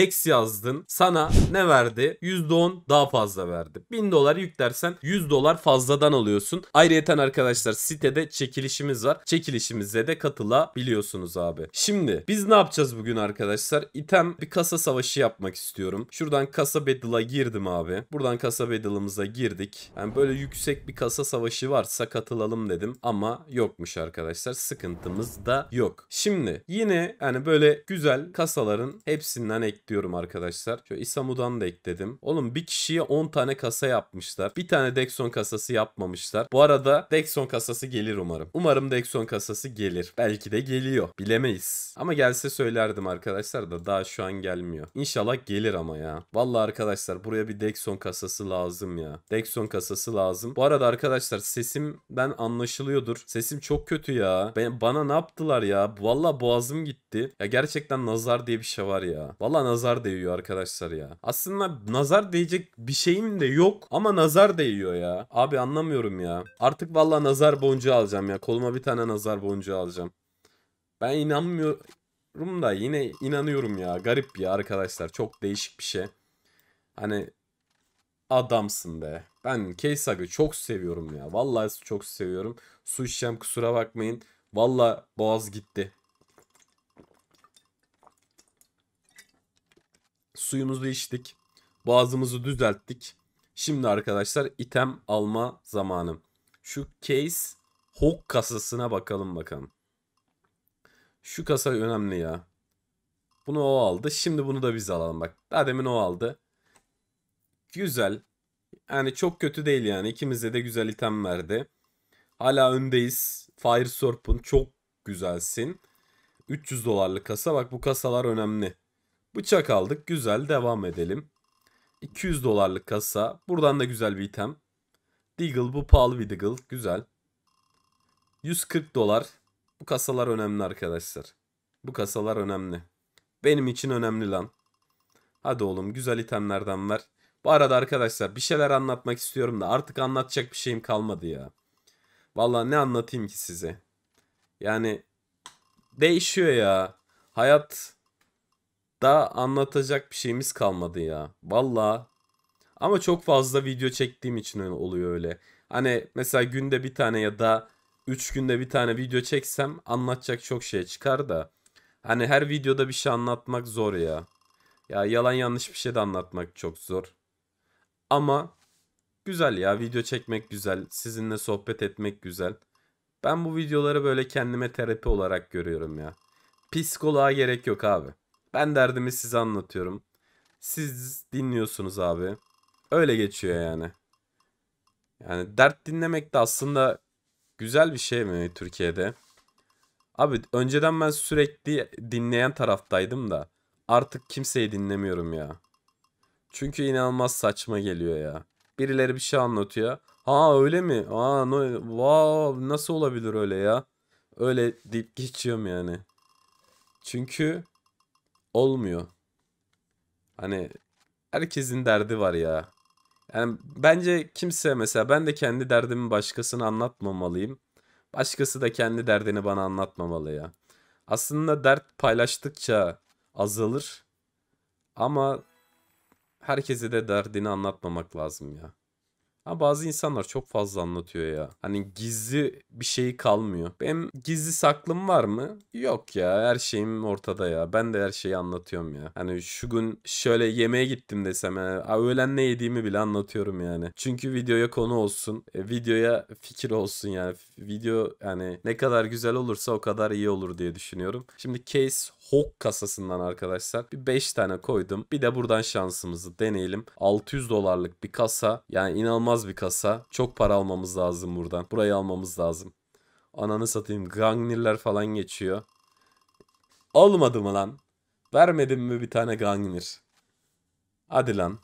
DEX yazdın. Sana ne verdi? %10 daha fazla verdi. 1000 dolar yüklersen 100 dolar fazladan alıyorsun. Ayrıyeten arkadaşlar sitede çekilişimiz var. Çekilişimize de katılabiliyorsunuz abi. Şimdi biz ne yapacağız bugün arkadaşlar? İtem bir kasa savaşı yapmak istiyorum. Şuradan kasa battle'a girdim abi. Buradan kasa battle'ımıza girdik. Yani böyle yüksek bir kasa savaşı varsa katılalım dedim ama yokmuş arkadaşlar. Sıkıntımız da yok. Şimdi yine yani böyle güzel kasaların hepsinden ekliyorum ekliyorum arkadaşlar. Şu Isamu'dan da ekledim. Oğlum bir kişiye 10 tane kasa yapmışlar. Bir tane Dexon kasası yapmamışlar. Bu arada Dexon kasası gelir umarım. Umarım Dexon kasası gelir. Belki de geliyor. Bilemeyiz. Ama gelse söylerdim arkadaşlar da daha şu an gelmiyor. İnşallah gelir ama ya. Vallahi arkadaşlar buraya bir Dexon kasası lazım ya. Dexon kasası lazım. Bu arada arkadaşlar sesim ben anlaşılıyordur. Sesim çok kötü ya. Ben, bana ne yaptılar ya? Valla boğazım gitti. Ya gerçekten nazar diye bir şey var ya. Valla nazar nazar değiyor arkadaşlar ya. Aslında nazar değecek bir şeyim de yok ama nazar değiyor ya. Abi anlamıyorum ya. Artık valla nazar boncuğu alacağım ya. Koluma bir tane nazar boncuğu alacağım. Ben inanmıyorum da yine inanıyorum ya. Garip ya arkadaşlar. Çok değişik bir şey. Hani adamsın be. Ben Keisag'ı çok seviyorum ya. Vallahi çok seviyorum. Su içeceğim kusura bakmayın. Valla boğaz gitti. suyumuzu içtik. Boğazımızı düzelttik. Şimdi arkadaşlar item alma zamanı. Şu case hook kasasına bakalım bakalım. Şu kasa önemli ya. Bunu o aldı. Şimdi bunu da biz alalım bak. Daha demin o aldı. Güzel. Yani çok kötü değil yani. İkimize de güzel item verdi. Hala öndeyiz. Fire Serpent çok güzelsin. 300 dolarlık kasa. Bak bu kasalar önemli. Bıçak aldık. Güzel. Devam edelim. 200 dolarlık kasa. Buradan da güzel bir item. Deagle bu pahalı bir Deagle. Güzel. 140 dolar. Bu kasalar önemli arkadaşlar. Bu kasalar önemli. Benim için önemli lan. Hadi oğlum güzel itemlerden ver. Bu arada arkadaşlar bir şeyler anlatmak istiyorum da artık anlatacak bir şeyim kalmadı ya. vallahi ne anlatayım ki size. Yani değişiyor ya. Hayat daha anlatacak bir şeyimiz kalmadı ya. Valla. Ama çok fazla video çektiğim için oluyor öyle. Hani mesela günde bir tane ya da 3 günde bir tane video çeksem anlatacak çok şey çıkar da. Hani her videoda bir şey anlatmak zor ya. Ya yalan yanlış bir şey de anlatmak çok zor. Ama güzel ya video çekmek güzel. Sizinle sohbet etmek güzel. Ben bu videoları böyle kendime terapi olarak görüyorum ya. Psikoloğa gerek yok abi. Ben derdimi size anlatıyorum. Siz dinliyorsunuz abi. Öyle geçiyor yani. Yani dert dinlemek de aslında güzel bir şey mi Türkiye'de? Abi önceden ben sürekli dinleyen taraftaydım da artık kimseyi dinlemiyorum ya. Çünkü inanılmaz saçma geliyor ya. Birileri bir şey anlatıyor. Ha öyle mi? Aa no, wow, nasıl olabilir öyle ya? Öyle deyip geçiyorum yani. Çünkü olmuyor. Hani herkesin derdi var ya. Yani bence kimse mesela ben de kendi derdimi başkasına anlatmamalıyım. Başkası da kendi derdini bana anlatmamalı ya. Aslında dert paylaştıkça azalır. Ama herkese de derdini anlatmamak lazım ya. Ha bazı insanlar çok fazla anlatıyor ya. Hani gizli bir şey kalmıyor. Benim gizli saklım var mı? Yok ya her şeyim ortada ya. Ben de her şeyi anlatıyorum ya. Hani şu gün şöyle yemeğe gittim desem. Yani, öğlen ne yediğimi bile anlatıyorum yani. Çünkü videoya konu olsun. E, videoya fikir olsun yani. Video yani ne kadar güzel olursa o kadar iyi olur diye düşünüyorum. Şimdi case Hawk kasasından arkadaşlar bir 5 tane koydum. Bir de buradan şansımızı deneyelim. 600 dolarlık bir kasa. Yani inanılmaz bir kasa. Çok para almamız lazım buradan. Burayı almamız lazım. Ananı satayım. Gangnirler falan geçiyor. Almadı mı lan? Vermedim mi bir tane Gangnir? Hadi lan.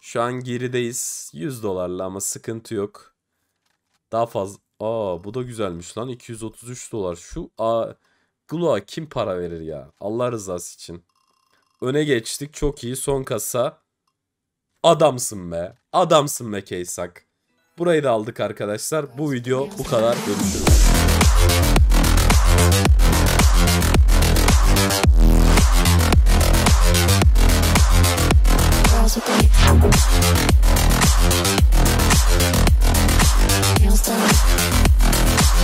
Şu an gerideyiz. 100 dolarla ama sıkıntı yok. Daha fazla. Aa bu da güzelmiş lan. 233 dolar. Şu a Glock'a kim para verir ya? Allah rızası için. Öne geçtik. Çok iyi. Son kasa. Adamsın be. Adamsın be Keysak. Burayı da aldık arkadaşlar. Bu video bu kadar. Görüşürüz.